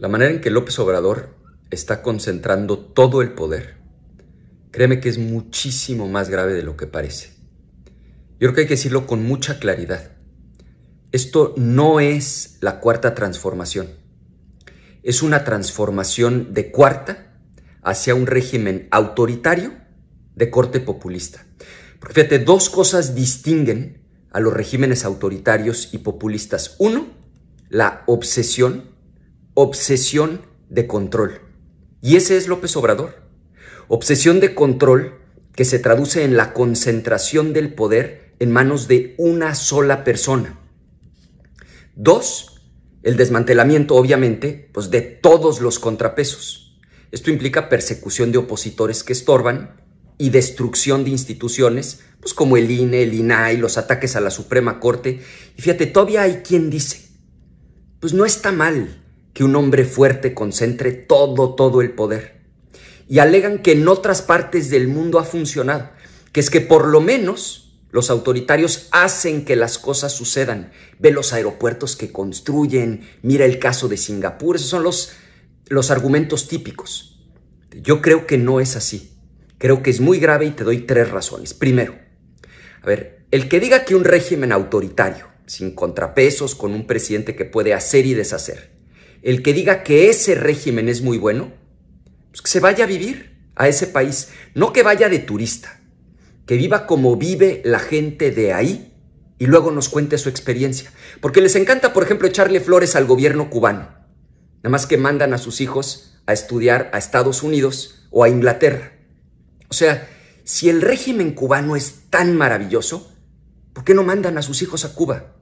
La manera en que López Obrador está concentrando todo el poder, créeme que es muchísimo más grave de lo que parece. Yo creo que hay que decirlo con mucha claridad. Esto no es la cuarta transformación. Es una transformación de cuarta hacia un régimen autoritario de corte populista. Porque fíjate, dos cosas distinguen a los regímenes autoritarios y populistas. Uno, la obsesión obsesión de control. Y ese es López Obrador. Obsesión de control que se traduce en la concentración del poder en manos de una sola persona. Dos, el desmantelamiento, obviamente, pues de todos los contrapesos. Esto implica persecución de opositores que estorban y destrucción de instituciones, pues como el INE, el INAI, los ataques a la Suprema Corte. Y fíjate, todavía hay quien dice, pues no está mal que un hombre fuerte concentre todo, todo el poder. Y alegan que en otras partes del mundo ha funcionado, que es que por lo menos los autoritarios hacen que las cosas sucedan. Ve los aeropuertos que construyen, mira el caso de Singapur, esos son los, los argumentos típicos. Yo creo que no es así. Creo que es muy grave y te doy tres razones. Primero, a ver, el que diga que un régimen autoritario, sin contrapesos, con un presidente que puede hacer y deshacer, el que diga que ese régimen es muy bueno, pues que se vaya a vivir a ese país, no que vaya de turista, que viva como vive la gente de ahí y luego nos cuente su experiencia. Porque les encanta, por ejemplo, echarle flores al gobierno cubano, nada más que mandan a sus hijos a estudiar a Estados Unidos o a Inglaterra. O sea, si el régimen cubano es tan maravilloso, ¿por qué no mandan a sus hijos a Cuba?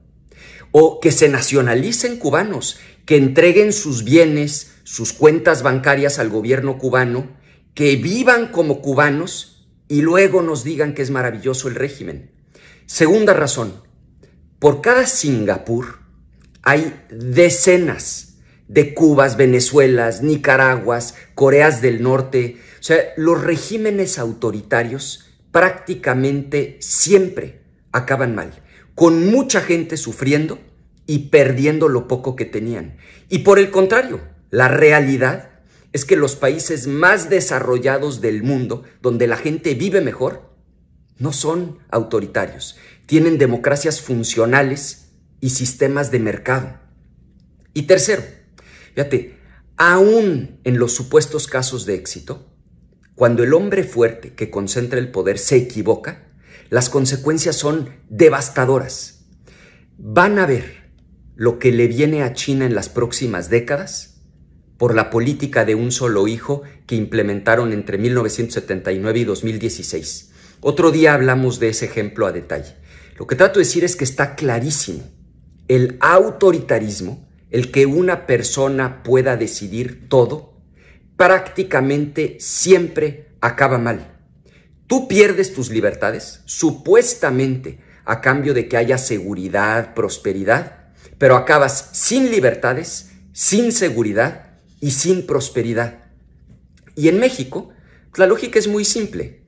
o que se nacionalicen cubanos, que entreguen sus bienes, sus cuentas bancarias al gobierno cubano, que vivan como cubanos y luego nos digan que es maravilloso el régimen. Segunda razón, por cada Singapur hay decenas de Cubas, Venezuelas, Nicaraguas, Coreas del Norte. O sea, los regímenes autoritarios prácticamente siempre acaban mal con mucha gente sufriendo y perdiendo lo poco que tenían. Y por el contrario, la realidad es que los países más desarrollados del mundo, donde la gente vive mejor, no son autoritarios, tienen democracias funcionales y sistemas de mercado. Y tercero, fíjate, aún en los supuestos casos de éxito, cuando el hombre fuerte que concentra el poder se equivoca, las consecuencias son devastadoras. Van a ver lo que le viene a China en las próximas décadas por la política de un solo hijo que implementaron entre 1979 y 2016. Otro día hablamos de ese ejemplo a detalle. Lo que trato de decir es que está clarísimo el autoritarismo, el que una persona pueda decidir todo, prácticamente siempre acaba mal. Tú pierdes tus libertades, supuestamente, a cambio de que haya seguridad, prosperidad, pero acabas sin libertades, sin seguridad y sin prosperidad. Y en México, la lógica es muy simple.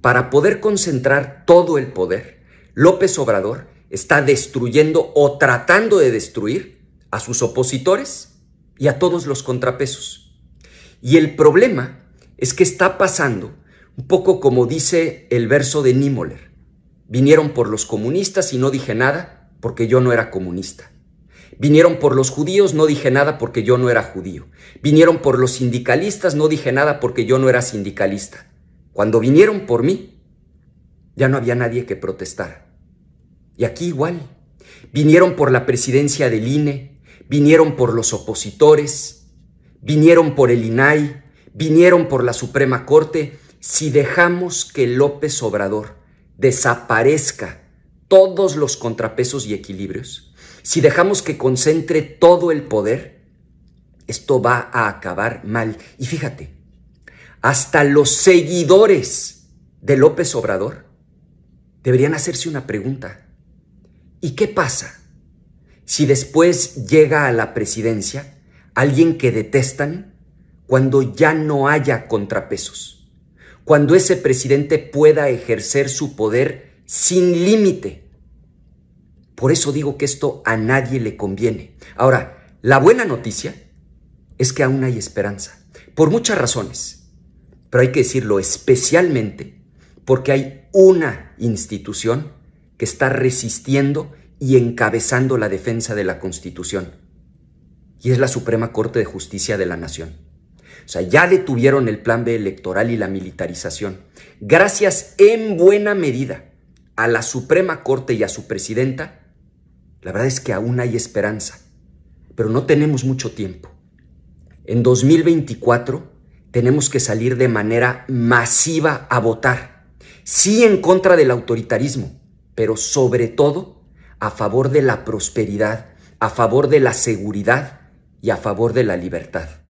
Para poder concentrar todo el poder, López Obrador está destruyendo o tratando de destruir a sus opositores y a todos los contrapesos. Y el problema es que está pasando un poco como dice el verso de Niemöller. Vinieron por los comunistas y no dije nada porque yo no era comunista. Vinieron por los judíos, no dije nada porque yo no era judío. Vinieron por los sindicalistas, no dije nada porque yo no era sindicalista. Cuando vinieron por mí, ya no había nadie que protestara. Y aquí igual. Vinieron por la presidencia del INE, vinieron por los opositores, vinieron por el INAI, vinieron por la Suprema Corte, si dejamos que López Obrador desaparezca todos los contrapesos y equilibrios, si dejamos que concentre todo el poder, esto va a acabar mal. Y fíjate, hasta los seguidores de López Obrador deberían hacerse una pregunta. ¿Y qué pasa si después llega a la presidencia alguien que detestan cuando ya no haya contrapesos? cuando ese presidente pueda ejercer su poder sin límite. Por eso digo que esto a nadie le conviene. Ahora, la buena noticia es que aún hay esperanza, por muchas razones, pero hay que decirlo especialmente porque hay una institución que está resistiendo y encabezando la defensa de la Constitución, y es la Suprema Corte de Justicia de la Nación. O sea, ya detuvieron el plan electoral y la militarización. Gracias en buena medida a la Suprema Corte y a su presidenta, la verdad es que aún hay esperanza, pero no tenemos mucho tiempo. En 2024 tenemos que salir de manera masiva a votar, sí en contra del autoritarismo, pero sobre todo a favor de la prosperidad, a favor de la seguridad y a favor de la libertad.